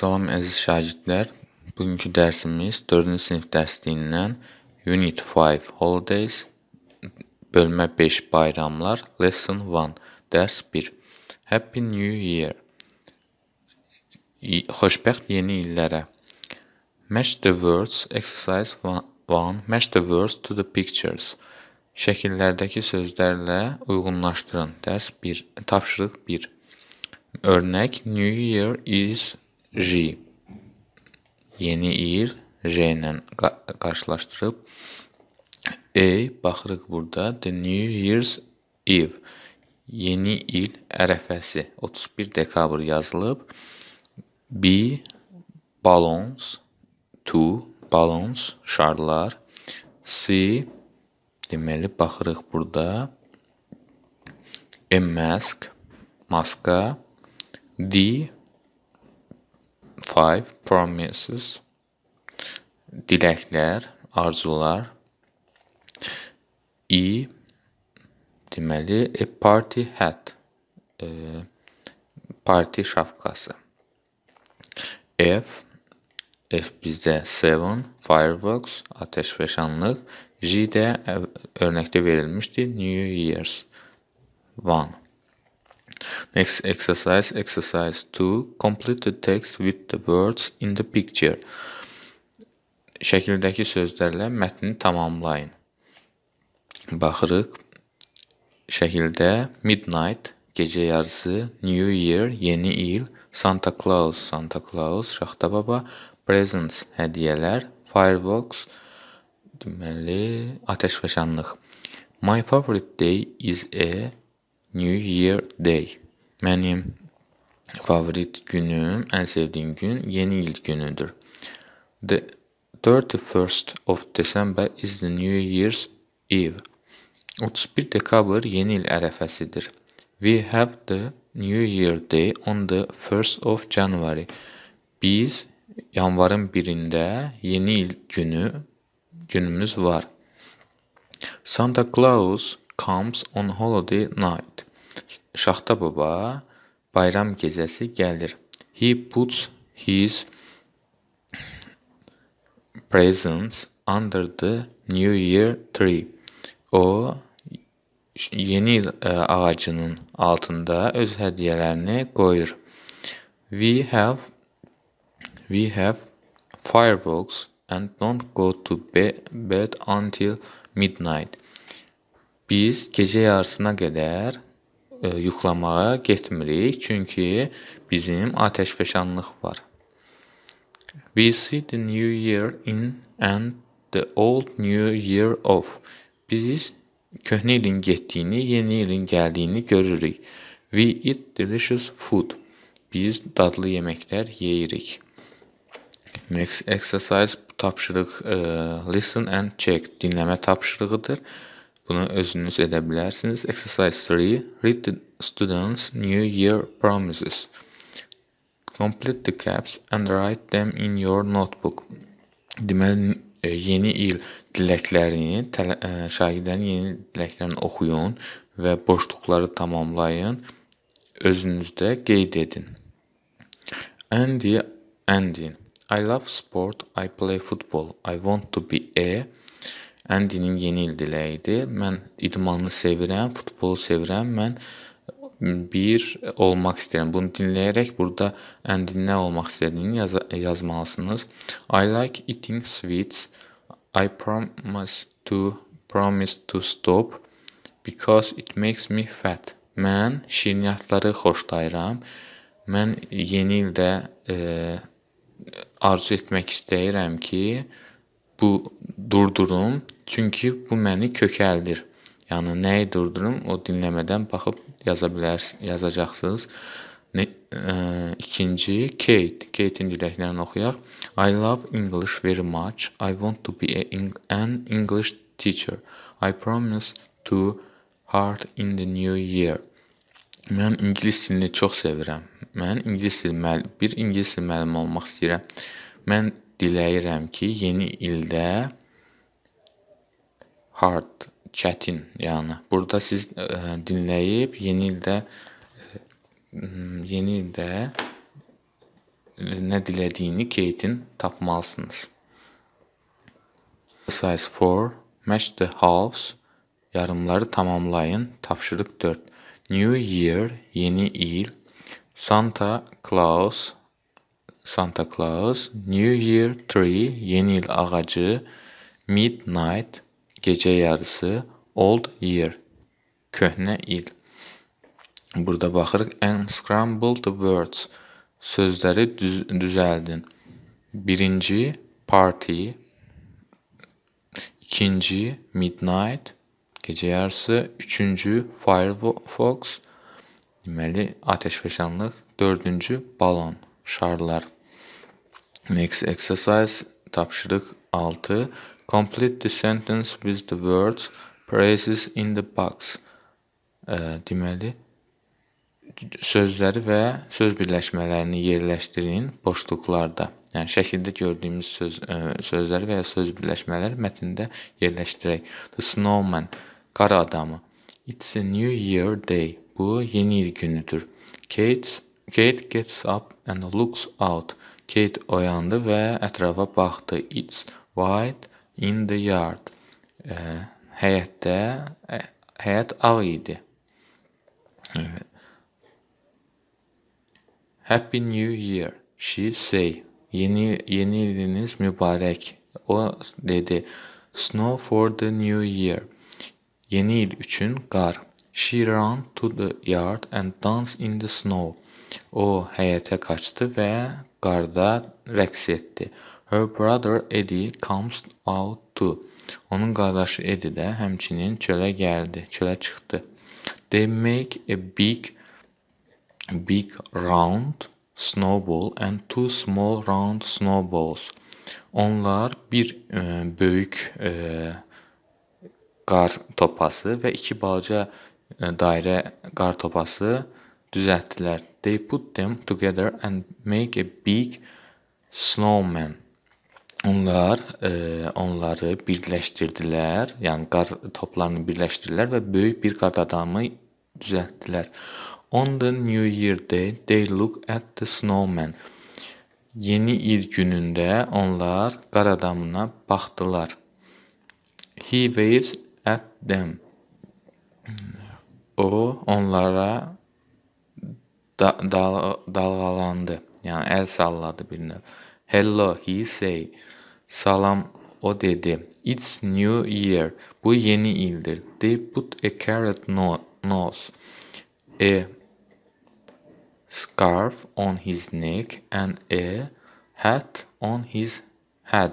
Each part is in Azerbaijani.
Salam əziz şagirdlər. Bugünkü dərsimiz 4-cü sinif dərsliyindən Unit 5 Holidays bölmə 5 Bayramlar Lesson 1 dərs 1. Happy New Year. Xoşbəxt yeni illərə. Match the words exercise 1 match the words to the pictures. Şəkillərdəki sözlərlə uyğunlaşdırın. Dərs 1. Tapşırıq 1. Örnek New Year is J. Yeni il J ilə qa qarşılaşdırıb E baxırıq burada the New Year's Eve. Yeni il ərəfəsi 31 dekabr yazılıb. B balons, to balons, şarlar. C deməli baxırıq burada a mask, maska, D Five promises diləklər, arzular. E deməli a party hat e, parti şapkası. F F bizdə 7 fireworks atəşfəşanlıq. J də e, örnəkdə verilmişdi New Year's 1 Next exercise, exercise 2. Complete the text with the words in the picture. Şəkildəki sözlərlə mətni tamamlayın. Baxırıq. Şəkildə midnight, gecə yarısı, new year, yeni il, Santa Claus, Santa Claus, Şaxta baba, presents, hədiyyələr, fireworks, deməli, atəşfəşanlıq. My favorite day is a New Year Day. Mənim favorit günüm, ən sevdiyim gün Yeni il günüdür. The 31st of December is the New Year's Eve. 31 dekabr Yeni il ərəfəsidir. We have the New Year Day on the 1st of January. Biz yanvarın 1-də yeni il günü günümüz var. Santa Claus comes on holiday night. Şaxta baba bayram gecəsi gəlir. He puts his presents under the new year tree. O yeni il e, ağacının altında öz hədiyyələrini qoyur. We have we have fireworks and don't go to bed until midnight. Biz gecə yarısına qədər e, yuxlamağa getmirik, çünki bizim atəşfəşanlıq var. We see the new year in and the old new year of. Biz köhnə ilin getdiyini, yeni ilin gəldiyini görürük. We eat delicious food. Biz dadlı yeməklər yeyirik. Next exercise tapşırıq e, listen and check dinləmə tapşırığıdır. Bunu özünüz edə bilərsiniz. Exercise 3. Read the students' New Year promises. Complete the caps and write them in your notebook. Deməli, e, yeni il diləklərini, e, şagirdlərin yeni diləklərini oxuyun və boşluqları tamamlayın. Özünüzdə qeyd edin. Andy, Andy. I love sport. I play football. I want to be a Əndinin yeni il diləyi idi. Mən idmanı sevirəm, futbolu sevirəm. Mən bir olmaq istəyirəm. Bunu dinləyərək burada əndin nə olmaq istədiyini yaz yazmalısınız. I like eating sweets. I promise to promise to stop because it makes me fat. Mən şirniyyatları xoşlayıram. Mən yeni ildə e, arzu etmək istəyirəm ki, bu durdurum, çünki bu məni kökəldir. Yəni nəyi durdurum? O dinləmədən baxıb yaza bilərsiniz, yazacaqsınız. Ne, ə, e, ikinci Kate, Kate-in diləklərini oxuyaq. I love English very much. I want to be an English teacher. I promise to hard in the new year. Mən ingilis dilini çox sevirəm. Mən ingilis dili bir ingilis dili müəllimi olmaq istəyirəm. Mən diləyirəm ki, yeni ildə hard, çətin, yəni burda siz ə, e, dinləyib yeni ildə ə, e, yeni ildə nə dilədiyini Kate-in tapmalısınız. Size 4 Match the halves yarımları tamamlayın. Tapşırıq 4. New Year yeni il. Santa Claus Santa Claus, New Year Tree, Yeni Yıl Ağacı, Midnight, Gece Yarısı, Old Year, Köhne Yıl. Burada baxırıq, unscramble the words, sözləri düz düzəldin. Birinci, party, ikinci, midnight, gece yarısı, üçüncü, firefox, deməli, ateşfəşanlıq, dördüncü, balon, şarlar. Next exercise tapşırıq 6. Complete the sentence with the words praises in the box. E, deməli sözləri və söz birləşmələrini yerləşdirin boşluqlarda. Yəni şəkildə gördüyümüz söz ə, e, sözləri və ya söz birləşmələri mətndə yerləşdirək. The snowman qara adamı. It's a new year day. Bu yeni il günüdür. Kate Kate gets up and looks out. Keyt oyandı və ətrafa baxdı. It's white in the yard. Ə, həyətdə ə, e, həyət ağ idi. Evet. Happy New Year, she say. Yeni yeni iliniz mübarək. O dedi. Snow for the new year. Yeni il üçün qar. She ran to the yard and danced in the snow. O həyətə qaçdı və qarda rəqs etdi. Her brother Eddie comes out too. Onun qardaşı Eddie də həmçinin çölə gəldi, çölə çıxdı. They make a big big round snowball and two small round snowballs. Onlar bir ə, e, böyük ə, e, qar topası və iki balaca e, dairə qar topası düzəltdilər. They put them together and make a big snowman. Onlar e, onları birləşdirdilər, yəni qar toplarını birləşdirdilər və böyük bir qar adamı düzəltdilər. On the New Year day they look at the snowman. Yeni il günündə onlar qar adamına baxdılar. He waves at them. O onlara da, dal, dalgalandı. Yani el salladı birine. Hello, he say. Salam, o dedi. It's New Year. Bu yeni ildir. They put a carrot no nose. A scarf on his neck and a hat on his head.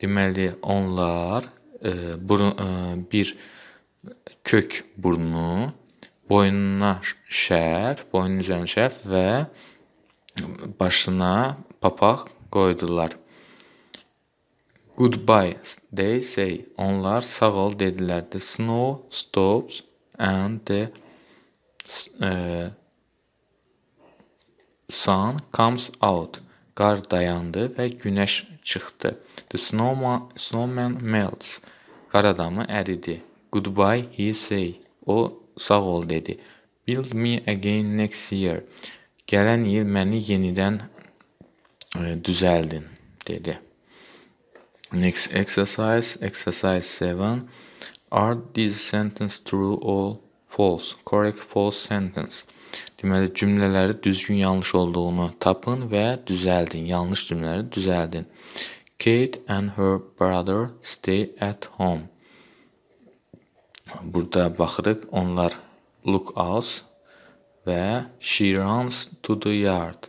Demeli onlar e, burun, e, bir kök burnu boynuna şərf, boynun üzərinə şərf və başına papaq qoydular. Goodbye, they say. Onlar sağ ol dedilər. The snow stops and the uh, sun comes out. Qar dayandı və günəş çıxdı. The snowman, snowman melts. Qar adamı əridi. Goodbye, he say. O Sağ ol dedi. Build me again next year. Gələn il məni yenidən ə, e, düzəldin dedi. Next exercise, exercise 7. Are these sentences true or false? Correct false sentence. Deməli cümlələri düzgün yanlış olduğunu tapın və düzəldin. Yanlış cümlələri düzəldin. Kate and her brother stay at home burada baxırıq, onlar look us və she runs to the yard.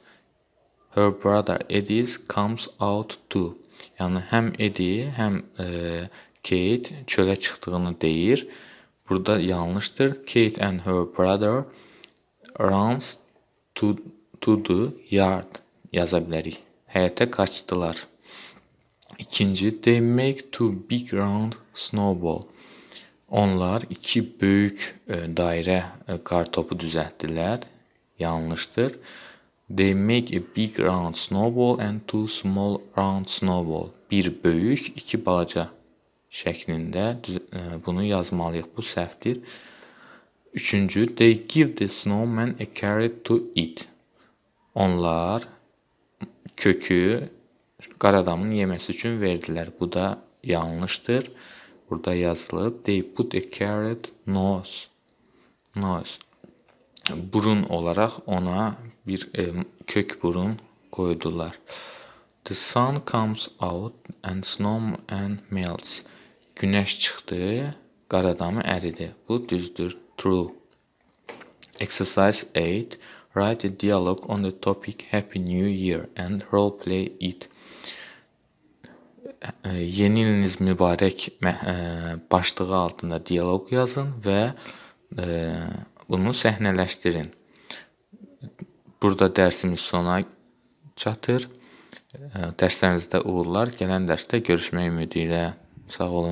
Her brother Eddie comes out too. Yəni həm Eddie, həm e, Kate çölə çıxdığını deyir. Burada yanlışdır. Kate and her brother runs to to the yard yaza bilərik. Həyətə qaçdılar. İkinci, they make two big round snowball. Onlar iki böyük e, dairə kartopu e, düzəltdilər. Yanlışdır. They make a big round snowball and two small round snowball. Bir böyük, iki balaca şəklində e, bunu yazmalıyıq. Bu səhvdir. Üçüncü, they give the snowman a carrot to eat. Onlar kökü qar adamın yeməsi üçün verdilər. Bu da yanlışdır burada yazılıb. They put a carrot nose. Nose. Burun olaraq ona bir e, kök burun qoydular. The sun comes out and snow and melts. Günəş çıxdı, qar adamı əridi. Bu düzdür. True. Exercise 8. Write a dialogue on the topic Happy New Year and role play it. Yeni iliniz mübarək başlığı altında dialoq yazın və bunu səhnələşdirin. Burada dərsimiz sona çatır. Dərslərinizdə uğurlar. Gələn dərsdə görüşmək ümidi ilə. Sağ olun.